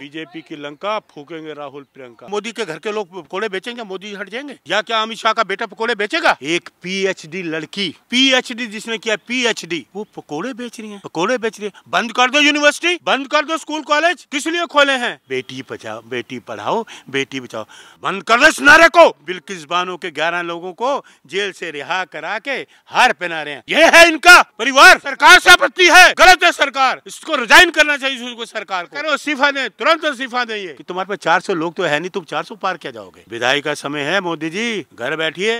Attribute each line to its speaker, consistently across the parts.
Speaker 1: BJP की लंका फूकेंगे राहुल प्रियंका मोदी के घर के लोग पकौड़े बेचेंगे मोदी हट जाएंगे या क्या अमित शाह का बेटा पकौड़े बेचेगा एक पीएचडी लड़की पीएचडी जिसने किया पीएचडी वो पकौड़े बेच रही है पकौड़े बेच रही है बंद कर दो यूनिवर्सिटी बंद कर दो स्कूल कॉलेज किस लिए खोले हैं बेटी बचाओ बेटी पढ़ाओ बेटी बचाओ बंद कर दो नारे को बिल्किस बानो के ग्यारह लोगों को जेल से रिहा करा के हार पहना रहे हैं ये है इनका परिवार सरकार से आपत्ति है गलत है सरकार इसको रिजाइन करना चाहिए सरकार करो इस्तीफा दे तुरंत इस्तीफा देंगे कि तुम्हारे पास चार लोग तो है नहीं तुम चार पार क्या जाओगे विधायक का समय है मोदी जी घर बैठिए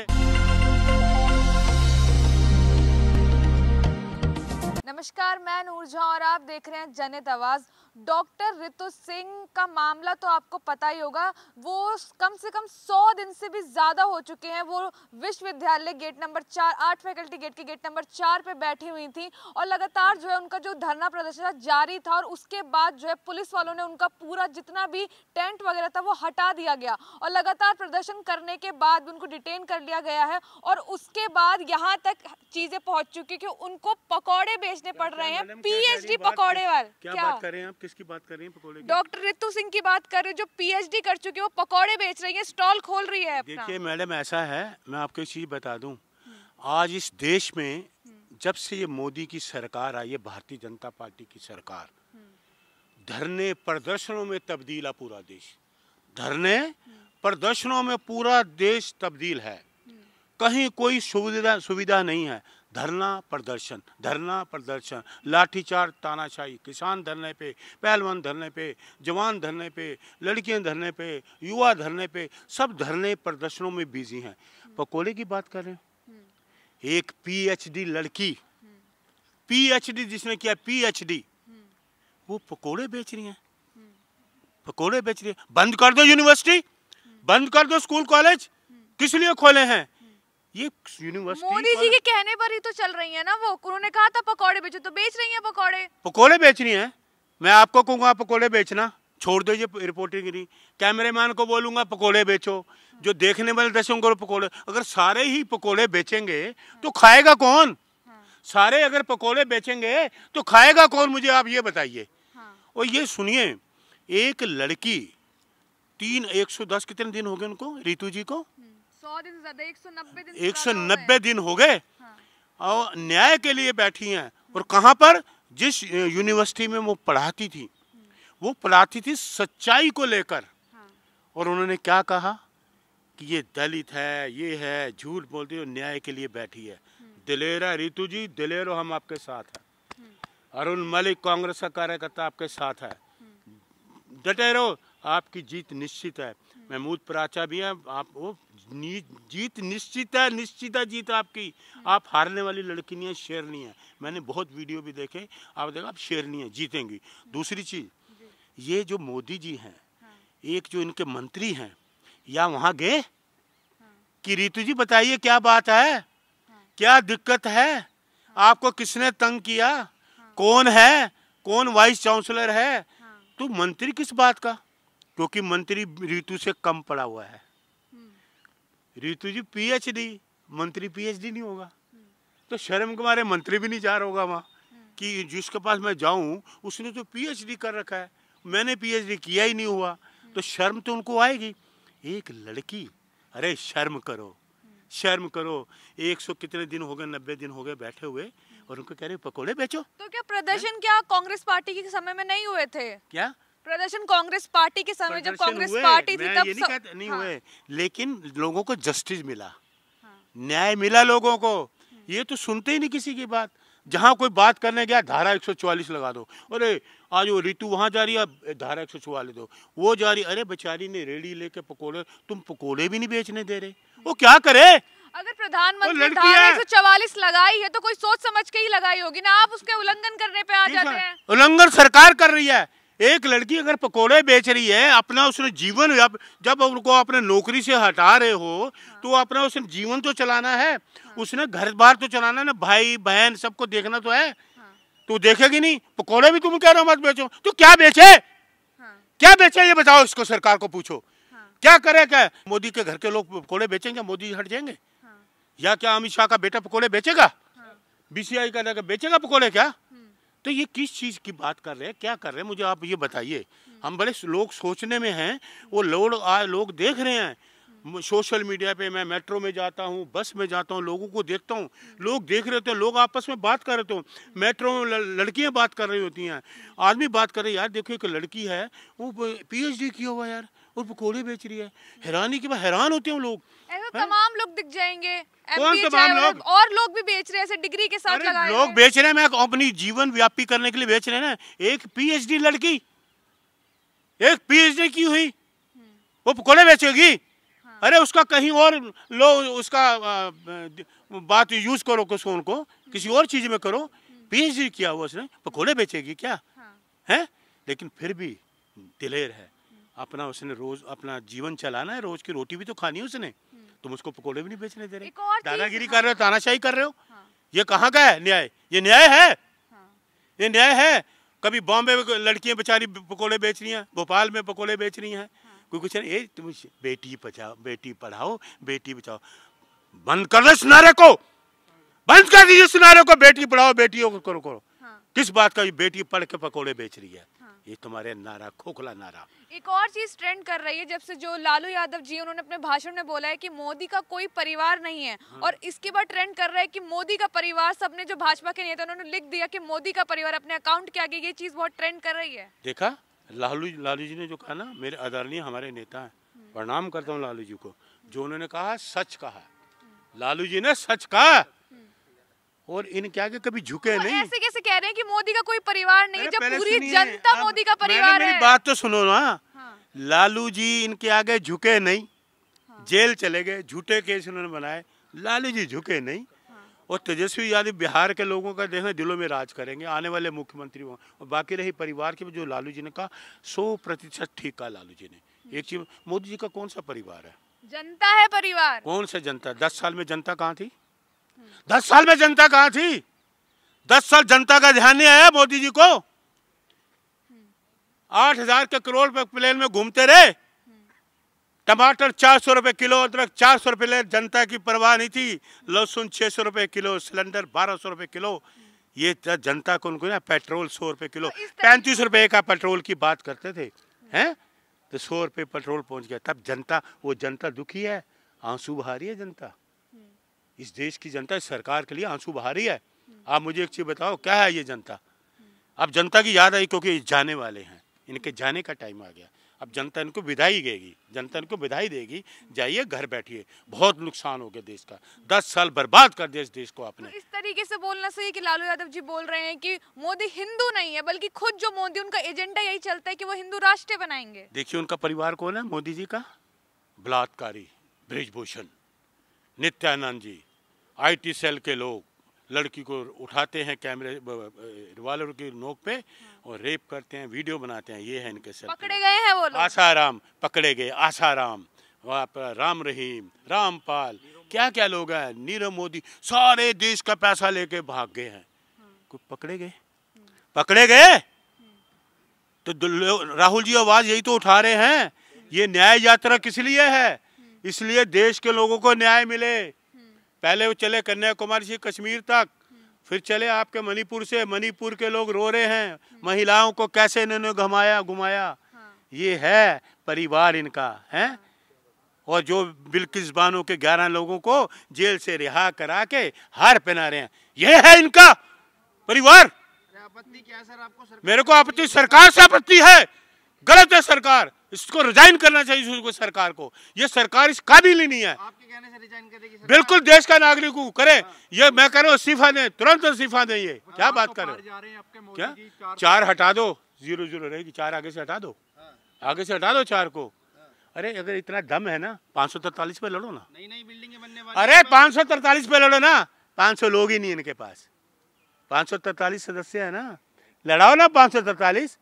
Speaker 2: नमस्कार मैं नूरझा और आप देख रहे हैं जनित आवाज़ डॉक्टर ऋतु सिंह का मामला तो आपको पता ही होगा वो कम से कम सौ दिन से भी ज़्यादा हो चुके हैं वो विश्वविद्यालय गेट नंबर चार आठ फैकल्टी गेट के गेट नंबर चार पे बैठी हुई थी और लगातार जो है उनका जो धरना प्रदर्शन था जारी था और उसके बाद जो है पुलिस वालों ने उनका पूरा जितना भी टेंट वगैरह था वो हटा दिया गया और लगातार प्रदर्शन करने के बाद उनको डिटेन कर लिया गया है और उसके बाद यहाँ तक चीज़ें पहुँच चुकी कि उनको पकौड़े बेचने पड़ रहे हैं पी एच डी पकौड़े वाले क्या,
Speaker 1: करें आप किसकी बात कर रही हैं पकौड़े
Speaker 2: डॉक्टर रितु सिंह की बात कर रहे हैं जो पीएचडी कर चुकी है वो पकौड़े बेच रही है स्टॉल खोल रही है देखिए
Speaker 1: मैडम ऐसा है मैं आपको एक चीज़ बता दूँ आज इस देश में जब से ये मोदी की सरकार आई है भारतीय जनता पार्टी की सरकार धरने प्रदर्शनों में तब्दीला पूरा देश धरने प्रदर्शनों में पूरा देश तब्दील है कहीं कोई सुविधा सुविधा नहीं है धरना प्रदर्शन धरना प्रदर्शन लाठीचार्ज तानाशाही किसान धरने पे पहलवान धरने पे जवान धरने पे लड़कियां धरने पे युवा धरने पे सब धरने प्रदर्शनों में बिजी हैं हम्म। पकोले की बात कर हैं हम्म। एक पीएचडी लड़की पीएचडी हम्म। जिसने किया पीएचडी वो पकोड़े बेच रही हैं पकोड़े बेच रही है बंद कर दो यूनिवर्सिटी बंद कर दो स्कूल कॉलेज किस लिए खोले हैं ये यूनिवर्सिटी मोदी
Speaker 2: जी के कहने पर ही तो चल रही है ना वो उन्होंने कहा था पकौड़े बेचो तो बेच रही है पकौड़े
Speaker 1: पकौड़े बेच रही है मैं आपको कहूँगा पकौड़े बेचना छोड़ दो ये रिपोर्टिंग नहीं कैमरेमैन को बोलूंगा पकौड़े बेचो जो देखने वाले दर्शकों को पकौड़े अगर सारे ही पकौड़े बेचेंगे तो खाएगा कौन सारे अगर पकौड़े बेचेंगे तो खाएगा कौन मुझे आप ये बताइए हाँ। और ये सुनिए एक लड़की तीन एक सौ दस कितने दिन हो गए उनको रितु जी को हम्म।
Speaker 2: सौ दिन ज्यादा एक सौ नब्बे दिन
Speaker 1: एक सौ नब्बे दिन हो गए हाँ। और न्याय के लिए बैठी हैं और कहाँ पर जिस यूनिवर्सिटी में वो पढ़ाती थी वो पढ़ाती थी सच्चाई को लेकर हाँ। और उन्होंने क्या कहा कि ये दलित है ये है झूठ बोलती है न्याय के लिए बैठी है हम्म। दिलेरा रितु जी दिलेरो हम आपके साथ हैं हम्म। अरुण मलिक कांग्रेस का कार्यकर्ता आपके साथ है हम्म। डटेरो आपकी जीत निश्चित है महमूद पराचा भी है आप वो जीत निश्चित है निश्चित है जीत आपकी हम्म। आप हारने वाली लड़की नहीं है शेरनी है मैंने बहुत वीडियो भी देखे आप देखा आप शेरनी है जीतेंगी दूसरी चीज़ ये जो मोदी जी हैं हाँ। एक जो इनके मंत्री हैं या वहाँ गए हाँ। कि रितु जी बताइए क्या बात है हाँ। क्या दिक्कत है आपको किसने तंग किया कौन है कौन वाइस चांसलर है तो मंत्री किस बात का क्योंकि मंत्री ऋतु से कम पड़ा हुआ है हम्म। ऋतु जी पीएचडी मंत्री पीएचडी नहीं होगा हम्म। तो शर्म के मारे मंत्री भी नहीं जा रहा होगा वहाँ हम्म। कि जिसके पास मैं जाऊँ उसने तो पीएचडी कर रखा है मैंने पीएचडी किया ही नहीं हुआ तो शर्म तो उनको आएगी एक लड़की अरे शर्म करो शर्म करो एक सौ कितने दिन हो गए नब्बे दिन हो गए बैठे हुए और उनको कह रहे पकोड़े बेचो तो
Speaker 2: क्या प्रदर्शन क्या कांग्रेस पार्टी के समय में नहीं हुए थे क्या प्रदर्शन कांग्रेस पार्टी के समय जब कांग्रेस पार्टी थी तब नहीं, नहीं हाँ। हुए
Speaker 1: लेकिन लोगों को जस्टिस मिला हाँ। न्याय मिला लोगों को ये तो सुनते ही नहीं किसी की बात जहाँ कोई बात करने गया धारा 144 लगा दो अरे आज वो ऋतु वहाँ जा रही है धारा 144 दो वो जा रही अरे बेचारी ने रेडी लेके पकोड़े तुम पकोड़े भी नहीं बेचने दे रहे वो क्या करे
Speaker 2: अगर प्रधानमंत्री धारा एक सौ चौवालीस लगाई है तो कोई सोच समझ के ही लगाई होगी ना आप उसके उल्लंघन करने पे आ जाते हैं
Speaker 1: उल्लंघन सरकार कर रही है एक लड़की अगर पकोड़े बेच रही है अपना उसने जीवन जब उनको अपने नौकरी से हटा रहे हो तो अपना उसने जीवन तो चलाना है उसने घर बार तो चलाना है ना भाई बहन सबको देखना तो है तो देखेगी नहीं पकोड़े भी तुम कह रहे हो मत बेचो तो क्या बेचे क्या बेचे ये बताओ इसको सरकार को पूछो क्या करे क्या मोदी के घर के लोग पकौड़े बेचेंगे मोदी हट जाएंगे या क्या अमित शाह का बेटा पकौड़े बेचेगा हाँ। बीसीआई का बेचेगा पकौड़े क्या तो ये किस चीज़ की बात कर रहे हैं क्या कर रहे हैं मुझे आप ये बताइए हम बड़े लोग सोचने में हैं वो लोग आए लोग देख रहे हैं सोशल मीडिया पे मैं मेट्रो में जाता हूँ बस में जाता हूँ लोगों को देखता हूँ लोग देख रहे होते हैं लोग आपस में बात कर रहे थे मेट्रो में लड़कियाँ बात कर रही होती हैं आदमी बात कर रहे यार देखो एक लड़की है वो पीएचडी किया हुआ यार और पकौड़े बेच रही है हैरानी की बात हैरान होते हैं लोग
Speaker 2: तो तमाम लोग दिख जाएंगे कौन तमाम लोग और लोग भी बेच रहे हैं डिग्री के साथ लोग
Speaker 1: बेच रहे हैं मैं अपनी जीवन व्यापी करने के लिए बेच रहे हैं ना एक पीएचडी लड़की एक पीएचडी की हुई वो पकौड़े बेचेगी हाँ। अरे उसका कहीं और लो उसका बात यूज करो कुछ उनको किसी और चीज में करो हम्म। पीएच किया हुआ उसने पकौड़े बेचेगी क्या हाँ। है लेकिन फिर भी दिलेर है हम्म। अपना उसने रोज अपना जीवन चलाना है रोज की रोटी भी तो खानी है उसने हम्म। तुम उसको पकौड़े भी नहीं बेचने दे रहे दादागिरी हाँ। कर रहे हो तानाशाही कर रहे हो ये कहाँ का है न्याय ये न्याय है ये न्याय है कभी बॉम्बे में लड़कियां बेचारी पकौड़े बेच रही हैं भोपाल में पकौड़े बेच रही हैं कोई कुछ नहीं ए तुम बेटी बचाओ बेटी पढ़ाओ बेटी बचाओ बंद कर दो सुनारे को बंद कर दीजिए सुनारे को बेटी पढ़ाओ बेटियों को करो करो हाँ। किस बात का बेटी पढ़ के पकौड़े बेच रही है हाँ। ये तुम्हारे नारा खोखला नारा
Speaker 2: एक और चीज ट्रेंड कर रही है जब से जो लालू यादव जी उन्होंने अपने भाषण में बोला है कि मोदी का कोई परिवार नहीं है हाँ। और इसके बाद ट्रेंड कर रहा है कि मोदी का परिवार सबने जो भाजपा के नेता उन्होंने लिख दिया कि मोदी का परिवार अपने अकाउंट के आगे ये चीज बहुत ट्रेंड कर रही है
Speaker 1: देखा लालू लालू जी ने जो कहा ना मेरे आदरणीय हमारे नेता हैं प्रणाम करता हूँ लालू जी को जो उन्होंने कहा सच कहा लालू जी ने सच कहा और इन क्या के कभी झुके तो नहीं ऐसे
Speaker 2: कैसे कह रहे हैं कि मोदी का कोई परिवार नहीं जब पूरी जनता मोदी का परिवार है बात
Speaker 1: तो सुनो ना हाँ। लालू जी इनके आगे झुके नहीं हाँ। जेल चले गए झूठे केस उन्होंने बनाए लालू जी झुके नहीं और तेजस्वी यादव बिहार के लोगों का देखें दिलों में राज करेंगे आने वाले मुख्यमंत्री और बाकी रही परिवार के जो लालू जी ने कहा सौ प्रतिशत ठीक कहा लालू जी ने एक चीज मोदी जी का कौन सा परिवार है
Speaker 2: जनता है परिवार
Speaker 1: कौन सा जनता दस साल में जनता कहाँ थी दस साल में जनता कहाँ थी दस साल जनता का ध्यान नहीं आया मोदी जी को आठ हजार के करोड़ पे प्लेन में घूमते रहे टमाटर चार सौ रुपये किलो अदरक चार सौ रुपये ले जनता की परवाह नहीं थी लहसुन छः सौ रुपये किलो सिलेंडर बारह सौ रुपये किलो ये जनता को उनको ना पेट्रोल सौ रुपये किलो तो पैंतीस रुपये का पेट्रोल की बात करते थे हैं तो सौ रुपये पेट्रोल पहुंच गया तब जनता वो जनता दुखी है आंसू बहा रही है जनता हम्म। इस देश की जनता इस सरकार के लिए आंसू बहा रही है आप मुझे एक चीज़ बताओ क्या है ये जनता हम्म। अब जनता की याद आई क्योंकि जाने वाले हैं इनके जाने का टाइम आ गया अब जनता इनको विदाई देगी जनता इनको विदाई देगी जाइए घर बैठिए बहुत नुकसान हो गया देश का दस साल बर्बाद कर दिया इस देश को आपने तो
Speaker 2: इस तरीके से बोलना सही कि लालू यादव जी बोल रहे हैं कि मोदी हिंदू नहीं है बल्कि खुद जो मोदी उनका एजेंडा यही चलता है कि वो हिंदू राष्ट्र बनाएंगे
Speaker 1: देखिए उनका परिवार कौन है मोदी जी का बलात्कारी ब्रिजभूषण नित्यानंद जी आई सेल के लोग लड़की को उठाते हैं कैमरे रिवाल्वर की नोक पे हाँ। और रेप करते हैं वीडियो बनाते हैं ये है इनके सब पकड़े
Speaker 2: गए हैं वो लोग आसाराम
Speaker 1: पकड़े गए आसाराम वहाँ पर राम रहीम रामपाल क्या क्या लोग हैं नीरव मोदी सारे देश का पैसा लेके भाग गए हैं हाँ। कुछ पकड़े गए पकड़े गए तो राहुल जी आवाज यही तो उठा रहे हैं ये न्याय यात्रा किस लिए है हाँ। इसलिए देश के लोगों को न्याय मिले पहले वो चले कन्याकुमारी से कश्मीर तक फिर चले आपके मणिपुर से मणिपुर के लोग रो रहे हैं महिलाओं को कैसे इन्होंने घुमाया घुमाया हाँ। ये है परिवार इनका है और जो बिल्किस बानो के ग्यारह लोगों को जेल से रिहा करा के हार पहना रहे हैं ये है इनका परिवार आपत्ति क्या सर आपको सरकार मेरे को आपत्ति सरकार से आपत्ति है गलत है सरकार इसको रिजाइन करना चाहिए उसको सरकार को ये सरकार इस काबिल ही नहीं है आपके कहने से रिजाइन करेगी बिल्कुल देश का नागरिक हूँ करे हाँ। ये मैं कह रहा हूँ इस्तीफा दें तुरंत इस्तीफा दें ये क्या बात तो कर रहे हो क्या चार हटा दो जीरो जीरो रहेगी चार आगे से हटा दो हाँ। आगे से हटा दो चार को हाँ। अरे अगर इतना दम है ना पाँच सौ तरतालीस पे लड़ो ना नहीं नहीं बिल्डिंग बनने वाली अरे पाँच सौ तरतालीस पे लड़ो ना पाँच सौ लोग ही नहीं इनके पास पाँच सौ तरतालीस सदस्य है ना लड़ाओ ना पाँच सौ तरतालीस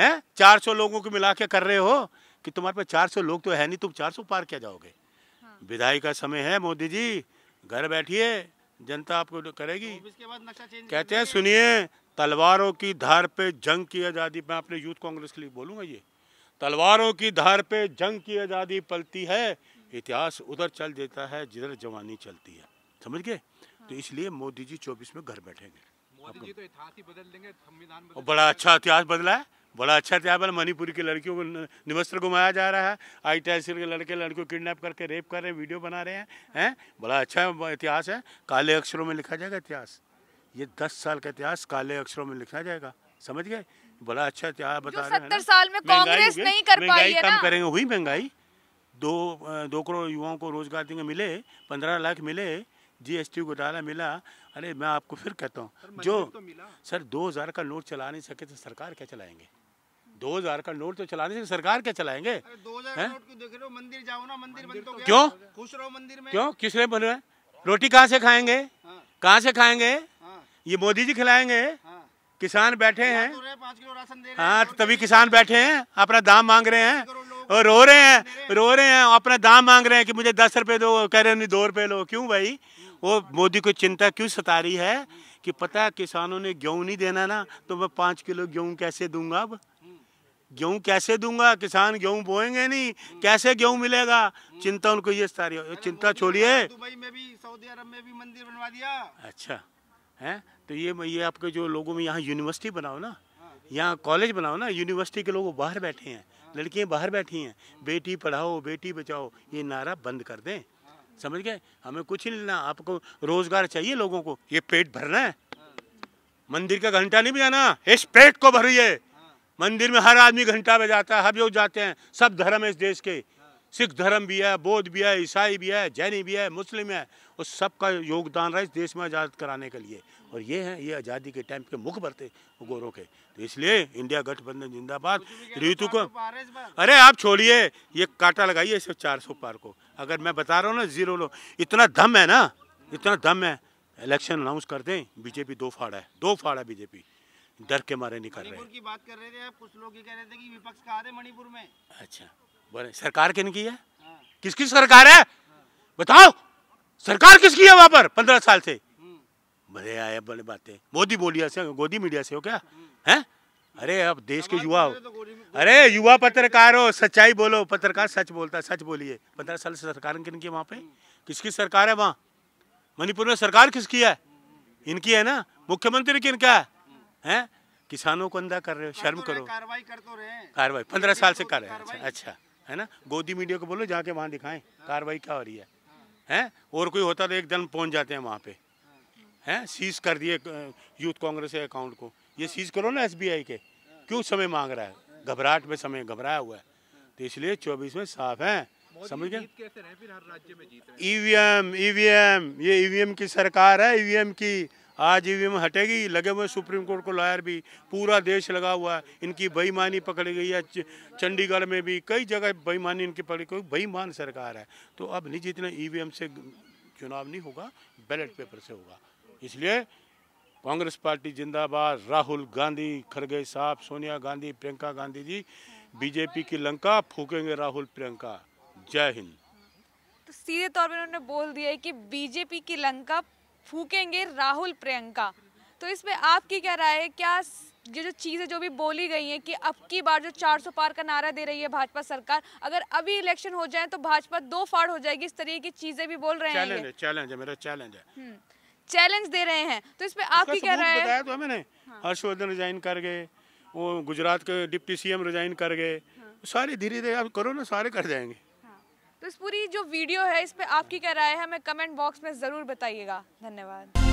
Speaker 1: हैं 400 लोगों को मिला के कर रहे हो कि तुम्हारे पास 400 लोग तो है नहीं तुम 400 पार क्या जाओगे हाँ। का समय है मोदी जी घर बैठिए जनता आपको करेगी तो कहते हैं सुनिए तलवारों की धार पे जंग की आज़ादी मैं अपने यूथ कांग्रेस के लिए बोलूँगा ये तलवारों की धार पे जंग की आज़ादी पलती है इतिहास उधर चल देता है जिधर जवानी चलती है समझ गए तो हाँ। इसलिए मोदी जी चौबीस में घर बैठेंगे
Speaker 2: मोदी जी तो इतिहास ही बदल देंगे संविधान और
Speaker 1: बड़ा अच्छा इतिहास बदला है बड़ा अच्छा त्याबल मणिपुरी की लड़कियों को निवस्त्र घुमाया जा रहा है आई टी के लड़के लड़कियों को किडनैप करके रेप कर रहे हैं वीडियो बना रहे हैं हैं बड़ा अच्छा इतिहास है काले अक्षरों में लिखा जाएगा इतिहास ये दस साल का इतिहास काले अक्षरों में लिखा जाएगा समझ गए बड़ा अच्छा इतिहास बता रहे हैं साल में कांग्रेस नहीं कर महंगाई कम करेंगे हुई महंगाई दो दो करोड़ युवाओं को रोजगार देंगे मिले पंद्रह लाख मिले जीएसटी घोटाला मिला अरे मैं आपको फिर कहता हूँ जो तो सर दो हज़ार का नोट चला नहीं सके तो सरकार क्या चलाएंगे दो हजार का नोट तो चला नहीं सके सरकार क्या चलाएंगे क्यों तो तो खुश रहो मंदिर में क्यों किस लिए बन रहे रोटी कहाँ से खाएंगे हाँ। कहाँ से खाएंगे हाँ। ये मोदी जी खिलाएंगे हाँ। किसान बैठे हैं तो हाँ तो तभी किसान बैठे हैं अपना दाम मांग रहे हैं और रो रहे हैं रो रहे हैं अपना दाम मांग रहे हैं कि मुझे दस रुपए दो कह रहे नहीं दो रुपए लो क्यों भाई वो मोदी को चिंता क्यों सता रही है कि पता है किसानों ने गेहूं नहीं देना ना तो मैं पाँच किलो गेहूं कैसे दूंगा अब गेहूं कैसे दूंगा किसान गेहूं बोएंगे नहीं कैसे गेहूं मिलेगा चिंता उनको ये सता है चिंता छोड़िए सऊदी अरब में भी मंदिर बनवा दिया अच्छा है तो ये ये आपके जो लोगों में यहाँ यूनिवर्सिटी बनाओ ना हाँ, यहाँ कॉलेज बनाओ ना यूनिवर्सिटी के लोग बाहर बैठे हैं लड़कियाँ बाहर बैठी हैं बेटी पढ़ाओ बेटी बचाओ ये नारा बंद कर दें समझ गए हमें कुछ ही लेना आपको रोजगार चाहिए लोगों को ये पेट भरना है मंदिर का घंटा नहीं बजाना इस पेट को भरिए मंदिर में हर आदमी घंटा बजाता है हर लोग जाते हैं सब धर्म है इस देश के सिख धर्म भी है बौद्ध भी है ईसाई भी है जैनी भी है मुस्लिम है उस सबका योगदान रहा इस देश में आज़ाद कराने के लिए और ये हैं ये आज़ादी के टाइम के मुख थे गोरों के तो इसलिए इंडिया गठबंधन जिंदाबाद ऋतु को अरे आप छोड़िए ये काटा लगाइए सिर्फ चार सौ पार को अगर मैं बता रहा हूँ ना जीरो लो इतना दम है ना इतना दम है इलेक्शन अनाउंस कर दें बीजेपी दो फाड़ा है दो फाड़ा है बीजेपी डर के मारे नहीं कर रहे की बात कर रहे थे आप कुछ लोग ये कह रहे थे कि विपक्ष मणिपुर में अच्छा बोले सरकार किन की है हाँ। किसकी सरकार है हाँ। बताओ सरकार किसकी है वहाँ पर पंद्रह साल से भले आए बड़े बातें मोदी बोलिया से गोदी मीडिया से हो क्या है अरे अब देश के युवा हो तो अरे युवा पत्रकार हो सच्चाई बोलो पत्रकार सच बोलता है सच बोलिए पंद्रह साल से सरकार किन की वहाँ पे किसकी सरकार है वहाँ मणिपुर में सरकार किसकी है इनकी है ना मुख्यमंत्री किनका है हैं किसानों को अंधा कर रहे हो शर्म करो कार्रवाई तो कार्रवाई पंद्रह साल से कर रहे हैं अच्छा है ना गोदी मीडिया को बोलो जाके वहाँ दिखाएं कार्रवाई क्या हो रही है हैं और कोई होता तो एक दिन पहुँच जाते हैं वहाँ पे हैं सीज कर दिए यूथ कांग्रेस के अकाउंट को ये सीज करो ना एसबीआई के क्यों समय मांग रहा है घबराहट में समय घबराया हुआ है तो इसलिए चौबीस में साफ है समझ गए ईवीएम ईवीएम e e ये ईवीएम e की सरकार है ईवीएम की आज ईवीएम हटेगी लगे हुए सुप्रीम कोर्ट को लायर भी पूरा देश लगा हुआ है इनकी बेईमानी पकड़ी गई है चंडीगढ़ में भी कई जगह बेईमानी इनकी पकड़ी गई बेईमान सरकार है तो अब नहीं जितना ईवीएम से चुनाव नहीं होगा बैलेट पेपर से होगा इसलिए कांग्रेस पार्टी जिंदाबाद राहुल गांधी खड़गे साहब सोनिया गांधी प्रियंका गांधी जी बीजेपी की लंका फूकेंगे राहुल प्रियंका जय हिंद
Speaker 2: तो सीधे तौर पर उन्होंने बोल दिया है कि बीजेपी की लंका फूकेंगे राहुल प्रियंका तो इस आपकी क्या राय है क्या ये जो चीज़ें जो भी बोली गई हैं कि अब की बार जो 400 पार का नारा दे रही है भाजपा सरकार अगर अभी इलेक्शन हो जाए तो भाजपा दो फाड़ हो जाएगी इस तरीके की चीज़ें भी बोल रहे हैं चैलेंज
Speaker 1: है चैलेंज है मेरा चैलेंज है
Speaker 2: हम्म। चैलेंज दे रहे हैं तो इस पर आप ही कह रहे हैं तो मैंने हाँ।
Speaker 1: हर्षवर्धन रिजाइन कर गए वो गुजरात के डिप्टी सीएम रिजाइन कर गए हाँ। सारे धीरे धीरे आप करो ना सारे कर जाएंगे हाँ।
Speaker 2: तो इस पूरी जो वीडियो है इस पर आपकी क्या राय है हमें कमेंट बॉक्स में ज़रूर बताइएगा धन्यवाद